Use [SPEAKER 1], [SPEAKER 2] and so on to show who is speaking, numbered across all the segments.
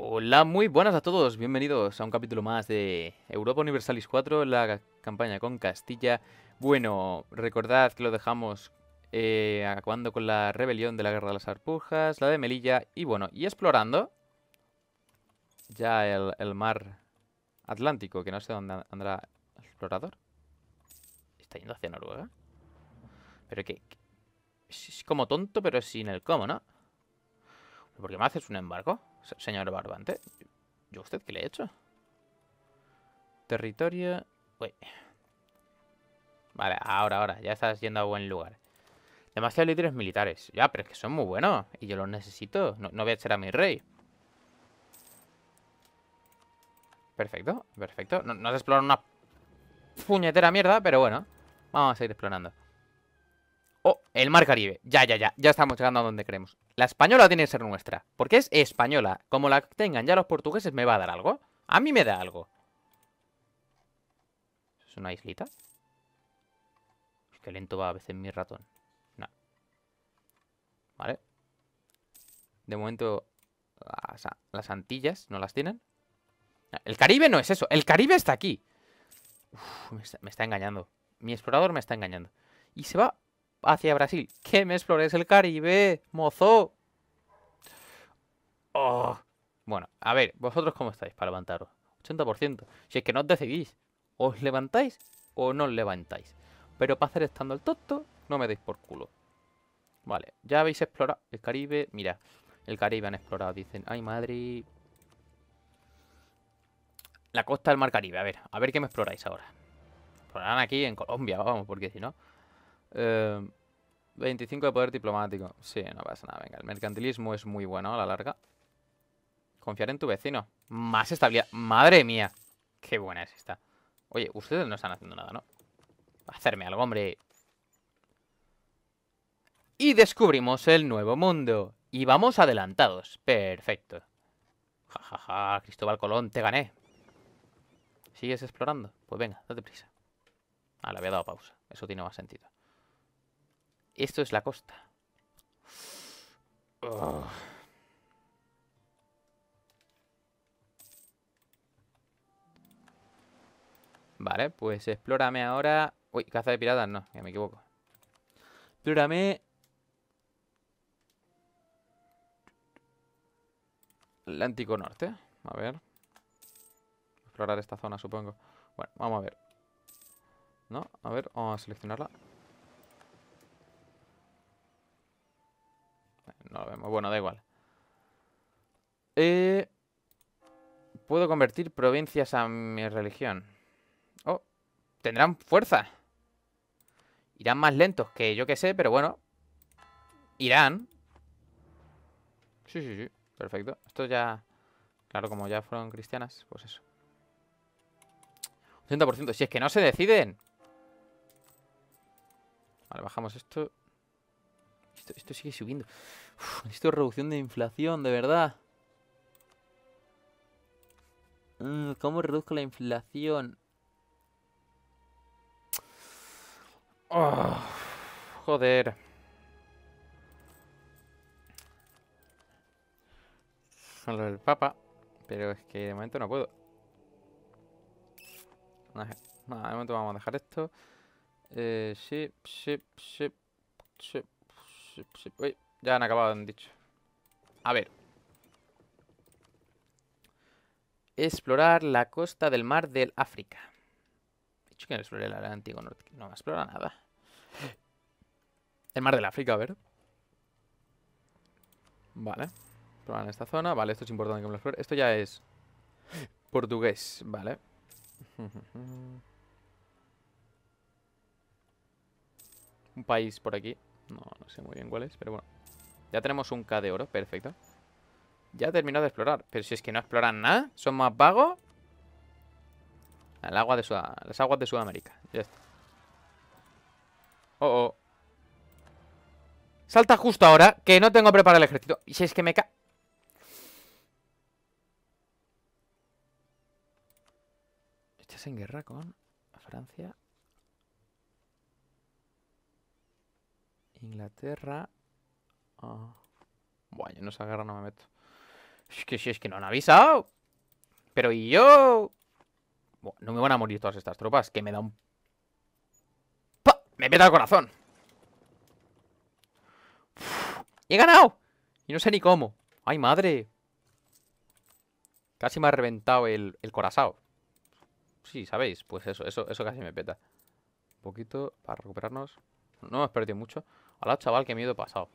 [SPEAKER 1] Hola, muy buenas a todos. Bienvenidos a un capítulo más de Europa Universalis 4, la campaña con Castilla. Bueno, recordad que lo dejamos eh, acabando con la rebelión de la Guerra de las Arpujas, la de Melilla y bueno, y explorando ya el, el mar Atlántico, que no sé dónde andará el explorador. ¿Está yendo hacia Noruega? Pero que... Es como tonto, pero sin el cómo, ¿no? ¿Por qué me haces un embargo, señor Barbante? ¿Yo usted qué le he hecho? Territorio... Uy. Vale, ahora, ahora. Ya estás yendo a buen lugar. Demasiados líderes militares. Ya, pero es que son muy buenos. Y yo los necesito. No, voy a echar a mi rey. Perfecto, perfecto. No, no una puñetera mierda, pero bueno. Vamos a seguir explorando. El Mar Caribe. Ya, ya, ya. Ya estamos llegando a donde queremos. La española tiene que ser nuestra. Porque es española. Como la tengan ya los portugueses, ¿me va a dar algo? A mí me da algo. ¿Es una islita? Es que lento va a veces mi ratón. No. Vale. De momento, las, las Antillas no las tienen. El Caribe no es eso. El Caribe está aquí. me está engañando. Mi explorador me está engañando. Y se va hacia Brasil. ¡Que me explores el Caribe, mozo! Oh. Bueno, a ver, ¿vosotros cómo estáis para levantaros? 80%. Si es que no os decidís, ¿os levantáis o no os levantáis? Pero para hacer estando el toto, no me deis por culo. Vale, ya habéis explorado el Caribe. Mira, el Caribe han explorado. Dicen, ay madre. La costa del mar Caribe. A ver, a ver qué me exploráis ahora. Explorarán aquí en Colombia, vamos, porque si no... 25 em, de poder diplomático. Sí, no pasa nada. Venga, el mercantilismo es muy bueno a la larga. Confiar en tu vecino. Más estabilidad. ¡Madre mía! ¡Qué buena es esta! Oye, ustedes no están haciendo nada, ¿no? Hacerme algo, hombre. Y descubrimos el nuevo mundo. Y vamos adelantados. Perfecto. Ja, ja, ja, Cristóbal Colón, te gané. ¿Sigues explorando? Pues venga, date prisa. Ah, le había dado pausa. Eso tiene más sentido. Esto es la costa. Ah. Vale, pues explórame ahora... Uy, caza de piratas, no, ya me equivoco. Explórame... Atlántico Norte. A ver. Explorar esta zona, supongo. Bueno, vamos a ver. ¿No? A ver, vamos a seleccionarla. no Bueno, da igual. Eh, puedo convertir provincias a mi religión. Oh, tendrán fuerza. Irán más lentos que yo que sé, pero bueno. Irán. Sí, sí, sí. Perfecto. Esto ya... Claro, como ya fueron cristianas, pues eso. 80%. Si es que no se deciden. Vale, bajamos esto. Esto, sigue subiendo. Esto necesito reducción de inflación, de verdad. Mm, ¿Cómo reduzco la inflación? Ah, joder. Con lo del papa. Pero es que de momento no puedo. de momento vamos a dejar esto. sí, sí, sí, sí ya han acabado, han dicho. A ver. Explorar la costa del mar del África. He dicho que no exploré el Atlántico Norte. No me explora nada. El mar del África, a ver. Vale. Explorar esta zona. Vale, esto es importante que me lo explore. Esto ya es portugués, vale. Un país por aquí. No, no sé muy bien cuál es, pero bueno. Ya tenemos un K de oro, perfecto. Ya terminado de explorar. Pero si es que no exploran nada, son más vagos. de las aguas de Sudamérica. Ya está. Oh, oh. Salta justo ahora, que no tengo preparado el ejército. Y si es que me ca... Estás en guerra con Francia. Inglaterra. Ah. Bueno, yo en esa guerra no me meto. Es que, es que no han avisado. Pero ¿y yo? Bueno, no me van a morir todas estas tropas. Que me da un... ¡Pah! Me peta el corazón. Y ¡He ganado! Y no sé ni cómo. ¡Ay, madre! Casi me ha reventado el, el corazón. Sí, ¿sabéis? Pues eso, eso, eso casi me peta. Un poquito para recuperarnos. No hemos perdido mucho. Hola, chaval, qué miedo pasado.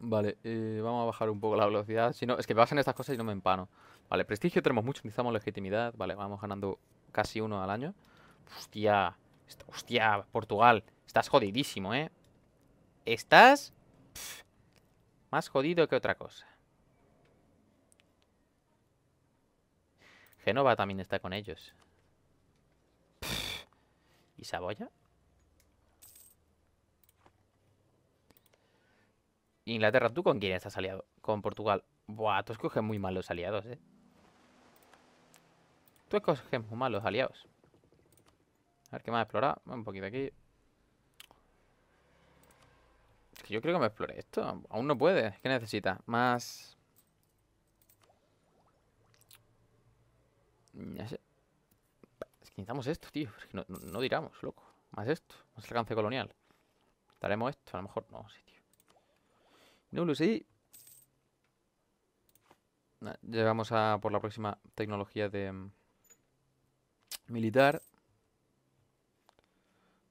[SPEAKER 1] Vale, eh, vamos a bajar un poco la velocidad. Si no, es que pasan estas cosas y no me empano. Vale, prestigio tenemos mucho, necesitamos legitimidad. Vale, vamos ganando casi uno al año. Hostia, hostia, Portugal, estás jodidísimo, ¿eh? Estás más jodido que otra cosa. Genova también está con ellos. ¿Y Saboya? Inglaterra, ¿tú con quién estás aliado? Con Portugal. Buah, tú escoges muy mal los aliados, ¿eh? Tú escoges muy mal los aliados. A ver, ¿qué más explorar? Un poquito aquí. yo creo que me explore esto. Aún no puede. ¿Qué necesita? Más... Ya sé. Es que necesitamos esto, tío. Es que no, no, diramos, loco. Más esto. Más alcance colonial. Daremos esto. A lo mejor no, sí, tío. No lo llegamos a por la próxima tecnología de mm, militar.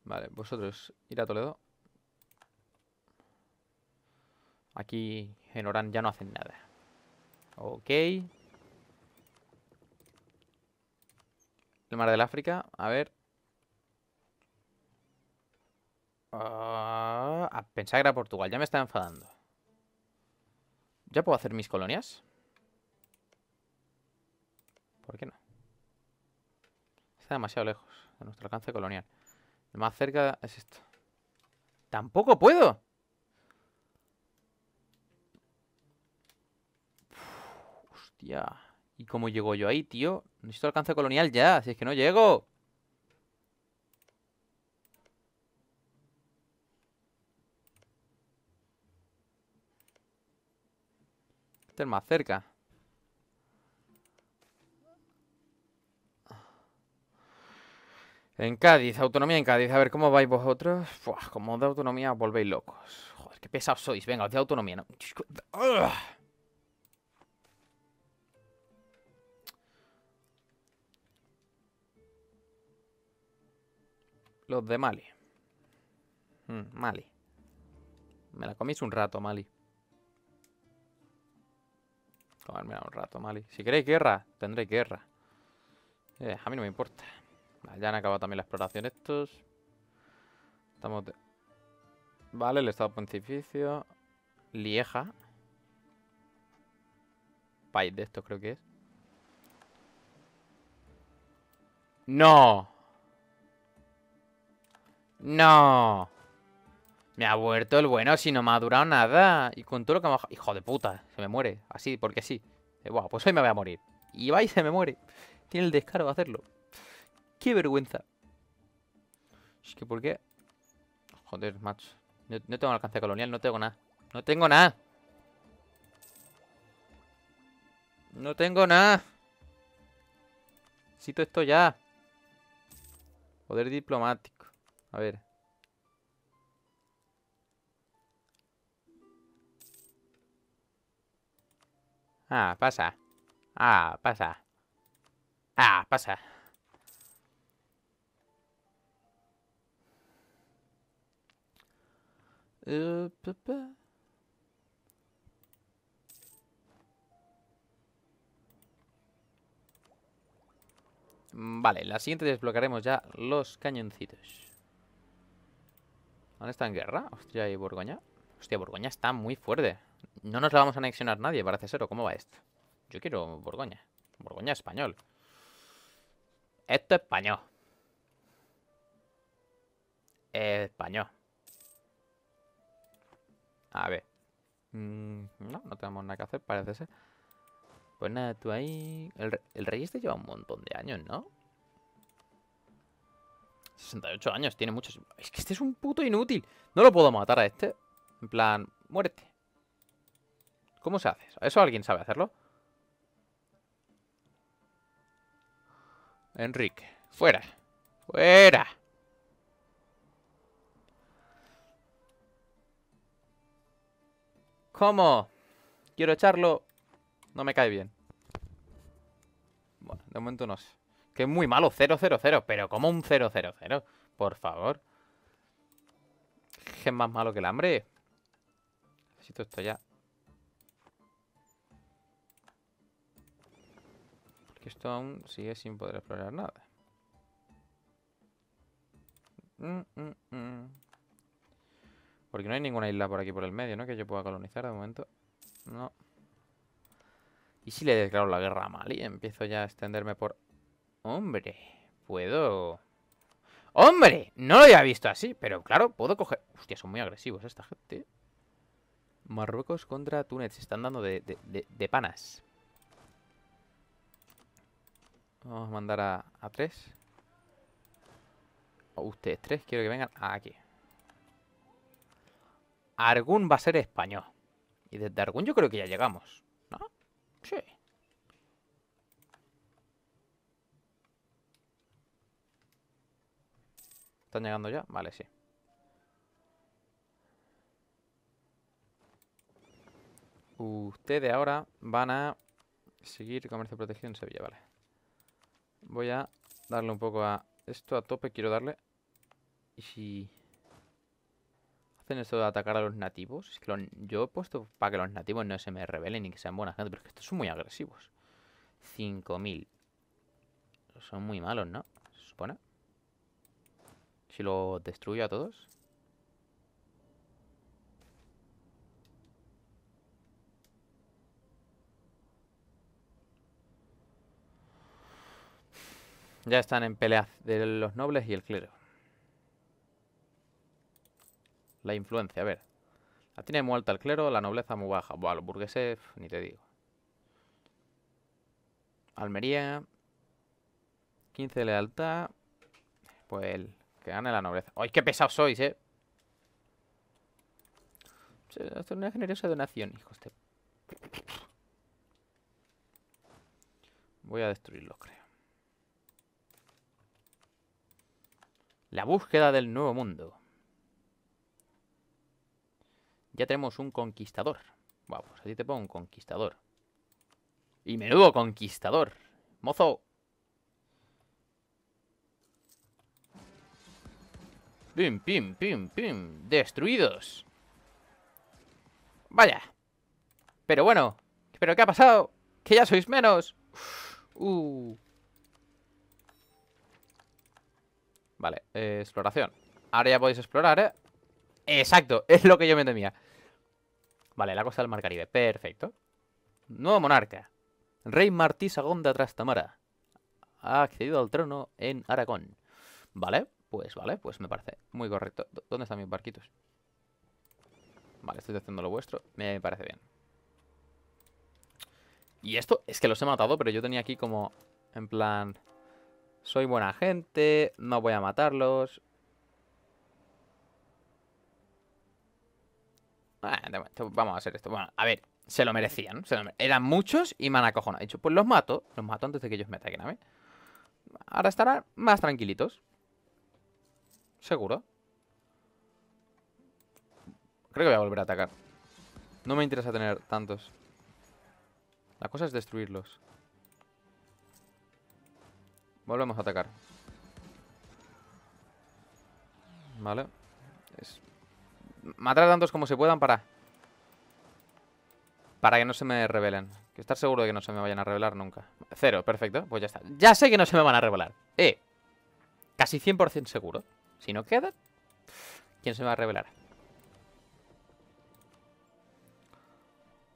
[SPEAKER 1] Vale, vosotros ir a Toledo. Aquí en Oran ya no hacen nada. Ok. El mar del África, a ver. Ah, pensar que era Portugal, ya me está enfadando. ¿Ya puedo hacer mis colonias? ¿Por qué no? Está demasiado lejos de nuestro alcance colonial. Lo más cerca es esto. ¡Tampoco puedo! hostia. ¿Y cómo llego yo ahí, tío? Necesito alcance colonial ya, si es que no llego. más cerca. En Cádiz, autonomía en Cádiz. A ver, ¿cómo vais vosotros? como de autonomía volvéis locos. Joder, qué pesados sois. Venga, os de autonomía. Los de Mali. Mm, Mali. Me la coméis un rato, Mali un rato, Mali. Si queréis guerra, tendréis guerra. Eh, a mí no me importa. Ya han acabado también la exploración estos. Estamos Vale, el estado pontificio. Lieja. País de estos creo que es. ¡No! ¡No! Me ha vuelto el bueno si no me ha durado nada. Y con todo lo que me ha... Hijo de puta, se me muere. Así, porque sí. Eh, pues hoy me voy a morir. Y va y se me muere. Tiene el descaro de hacerlo. Qué vergüenza. Es que, ¿por qué? Joder, macho. No, no tengo alcance colonial, no tengo nada. No tengo nada. No tengo nada. Necesito esto ya. Poder diplomático. A ver. Ah, pasa. Ah, pasa. Ah, pasa. Eh, mm, vale, la siguiente desbloquearemos ya los cañoncitos. ¿Dónde está en guerra? Hostia, y Borgoña. Hostia, Borgoña está muy fuerte. No nos la vamos a anexionar nadie, parece ser. cómo va esto? Yo quiero Borgoña. Borgoña español. Esto es español. Español. A ver. Mm, no, no tenemos nada que hacer, parece ser. Pues nada, tú ahí... El, rey este lleva un montón de años, ¿no? 68 años, tiene muchos... Es que este es un puto inútil. No lo puedo matar a este. En plan, muerte. ¿Cómo se hace eso? ¿Eso alguien sabe hacerlo? Enrique. Fuera. Fuera. ¿Cómo? Quiero echarlo. No me cae bien. Bueno, de momento no sé. Que es muy malo, 000. Pero como un 000. Por favor. Es más malo que el hambre. Necesito esto ya. esto aún sigue sin poder explorar nada. Mm, mm, mm. Porque no hay ninguna isla por aquí por el medio, ¿no? Que yo pueda colonizar de momento. No. ¿Y si le declaro la guerra a Mali? Empiezo ya a extenderme por... ¡Hombre! Puedo... ¡Hombre! No lo había visto así, pero claro, puedo coger... Hostia, son muy agresivos esta gente. Marruecos contra Túnez. Se están dando de, de panas. Vamos a mandar a, tres. A ustedes tres, quiero que vengan aquí. Argún va a ser español. Y desde Argún yo creo que ya llegamos. ¿No? Sí. ¿Están llegando ya? Vale, sí. Ustedes ahora van a seguir comercio protegido en Sevilla, vale. Voy a darle un poco a esto a tope, quiero darle. Y si hacen esto de atacar a los nativos, es que yo he puesto para que los nativos no se me rebelen ni que sean buena gente, pero es que estos son muy agresivos. 5000. Son muy malos, ¿no? Se supone. Si lo destruyo a todos. Ya están en pelea de los nobles y el clero. La influencia, a ver. La tiene muy alta el clero, la nobleza muy baja. Bueno, los burgueses, ni te digo. Almería. 15 de lealtad. Pues el que gane la nobleza. ¡Ay, qué pesados sois, eh! es una generosa donación, hijos de... Voy a destruirlo, creo. La búsqueda del nuevo mundo. Ya tenemos un conquistador. Vamos, pues aquí te pongo un conquistador. Y menudo conquistador. Mozo. Pim, pim, pim, pim. Destruidos. Vaya. Pero bueno. ¿Pero qué ha pasado? Que ya sois menos. Uh. Vale, eh, exploración Ahora ya podéis explorar, ¿eh? Exacto, es lo que yo me temía Vale, la costa del Mar Caribe, perfecto Nuevo monarca Rey Martí II de Trastamara Ha accedido al trono en Aragón Vale, pues vale, pues me parece muy correcto ¿Dónde están mis barquitos? Vale, estoy haciendo lo vuestro Me parece bien Y esto, es que los he matado Pero yo tenía aquí como, en plan... Soy buena gente, no voy a matarlos. Ah, vamos a hacer esto. Bueno, a ver, se lo merecían. Eran muchos y me han acojonado. dicho, pues los mato. Los mato antes de que ellos me ataquen a mí. Ahora estarán más tranquilitos. Seguro. Creo que voy a volver a atacar. No me interesa tener tantos. La cosa es destruirlos. Volvemos a atacar. Vale. Es... Matar tantos como se puedan para... Para que no se me revelen. Que estar seguro de que no se me vayan a revelar nunca. Cero, perfecto. Pues ya está. Ya sé que no se me van a revelar. Eh. Casi 100% seguro. Si no queda... ¿Quién se me va a revelar?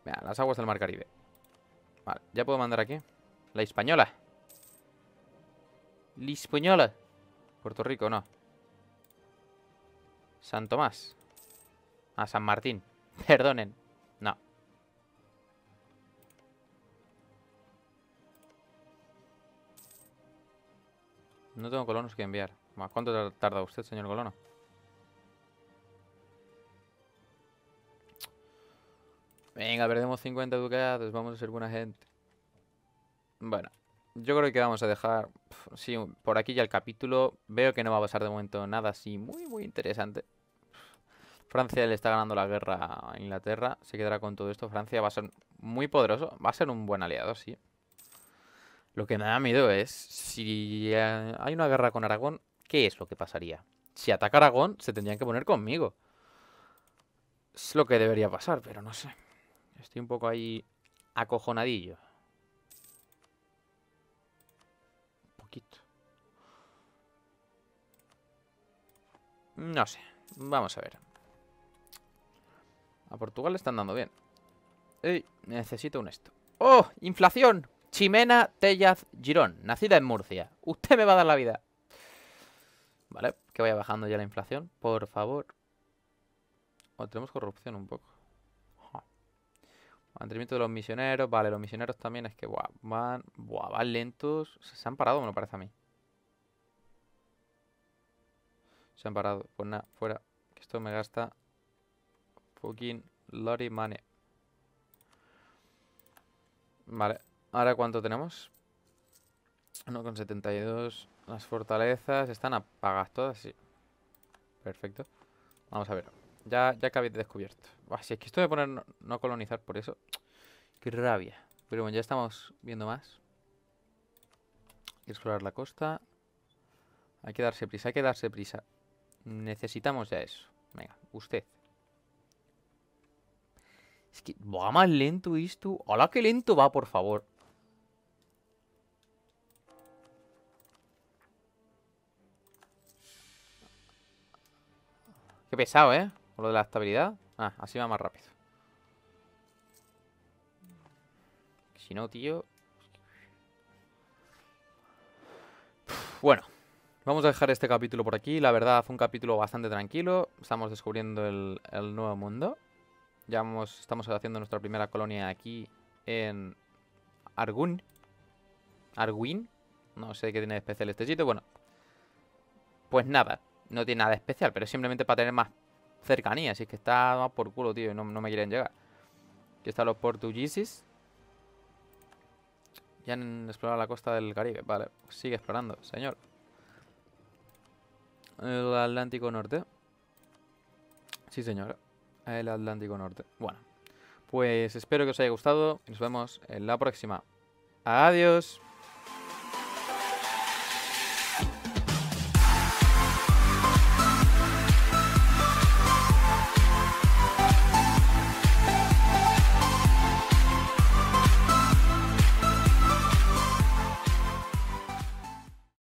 [SPEAKER 1] mira las aguas del Mar Caribe. Vale, ya puedo mandar aquí. La española. Lispuñola. Puerto Rico, no. San Tomás. ah, San Martín. Perdonen. No. No tengo colonos que enviar. ¿Cuánto tarda usted, señor colono? Venga, perdemos 50 ducados. Vamos a ser buena gente. Bueno yo creo que vamos a dejar, sí, por aquí ya el capítulo. Veo que no va a pasar de momento nada así muy, muy interesante. Francia le está ganando la guerra a Inglaterra. Se quedará con todo esto. Francia va a ser muy poderoso. Va a ser un buen aliado, sí. Lo que me da miedo es si eh, hay una guerra con Aragón, ¿qué es lo que pasaría? Si ataca Aragón, se tendrían que poner conmigo. Es lo que debería pasar, pero no sé. Estoy un poco ahí acojonadillo. No sé. Vamos a ver. A Portugal le están dando bien. necesito un esto. ¡Oh! ¡Inflación! Chimena Tellaz Girón, nacida en Murcia. Usted me va a dar la vida. Vale, que vaya bajando ya la inflación, por favor. O oh, tenemos corrupción un poco. Mantenimiento de los misioneros. Vale, los misioneros también es que buah, van, buah, van lentos. Se han parado, me parece a mí. Se han parado. Pues nada, fuera. Que esto me gasta fucking lorry money. Vale. Ahora, ¿cuánto tenemos? con 1,72. Las fortalezas están apagadas todas, sí. Perfecto. Vamos a ver. Ya, ya que habéis descubierto. si es que esto de poner no, colonizar por eso. Qué rabia. Pero bueno, ya estamos viendo más. Hay explorar la costa. Hay que darse prisa, hay que darse prisa. Necesitamos ya eso. Venga, usted. Es que va más lento esto. Hola, qué lento va, por favor. Qué pesado, ¿eh? lo de la estabilidad. Ah, así va más rápido. Si no, tío... Bueno, vamos a dejar este capítulo por aquí. La verdad, fue un capítulo bastante tranquilo. Estamos descubriendo el, nuevo mundo. Ya hemos, estamos haciendo nuestra primera colonia aquí en Argun. Arguin. No sé qué tiene de especial este sitio. Bueno, pues nada. No tiene nada especial, pero simplemente para tener más cercanía. Si es que está más por culo, tío. No, no me quieren llegar. Aquí están los portugueses. Ya han explorado la costa del Caribe. Vale, pues sigue explorando, señor. El Atlántico Norte. Sí, señor. El Atlántico Norte. Bueno. Pues espero que os haya gustado. Nos vemos en la próxima. Adiós.